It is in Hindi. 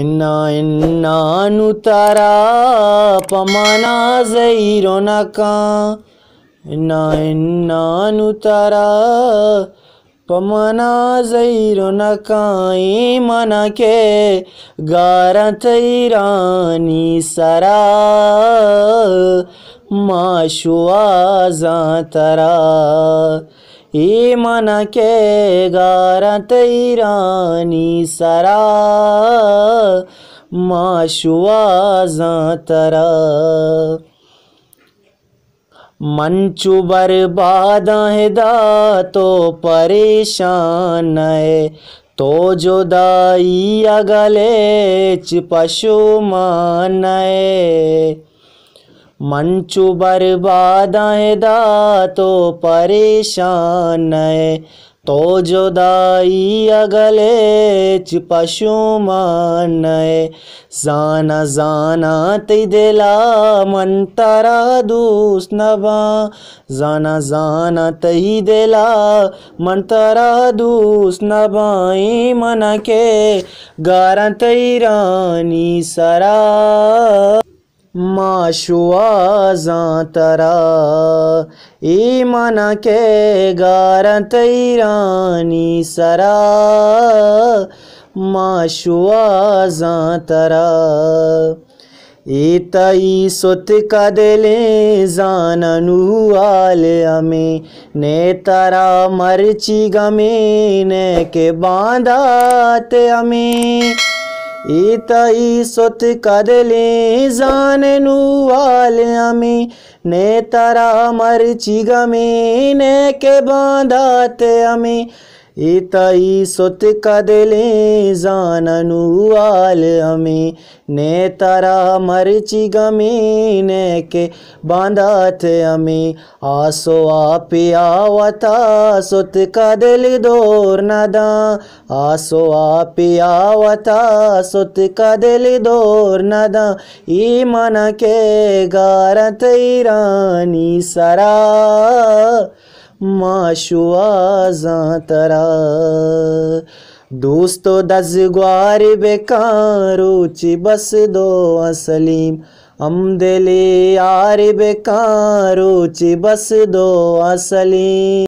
ಇನ್ನ ಇನ್ನಾನು ತರ ಪಮನ ಜೈರೋನಕ ಇನ್ನ ಇನ್ನಾನು ತರ ಪಮನ ಜೈರೋನಕ ಈ ಮನಕೆ ಗಾರ ತೈರಾನಿ ಸರ ಮಾಶುವಾ ತರ मन के गारत ईरानी सरा माशुआजा तरा मंचु बर्बाद दा तो परेशान है तो जो दाई अगले पशु मान है मंचू बर्बाद दा तो परेशान है तो जुदाई अगले च पशुमान है जाना जाना ते दिला मन तारा दोस्त नवा जाना जाना तई दिला मन तारा दोस्त नबाई मन के गारा तई रानी सरा माशुआजा तरा ई मन के गारा तैरानी सरा माशुआजा तरा ई सुत कदले जाननु आले अमे ने तरा मर्ची गमे ने के बांधाते अमे ईताई सुत कर ले जान ने तरा मर चिगमी ने के बांधाते हमें इताई सोत कदले जाननु आल हमें ने तारा मरची गमे ने के बांधात हमें आसो आपिया वता सुत कदल दोर नदा आसो आपिया वता सोत कदल दोर नदा ई मन के गारत ईरानी सरा माशुआजा तरा दस दजग्वार बेकार रुचि बस दो असलीम हम दिले यार बेकारो चि बस दो असलीम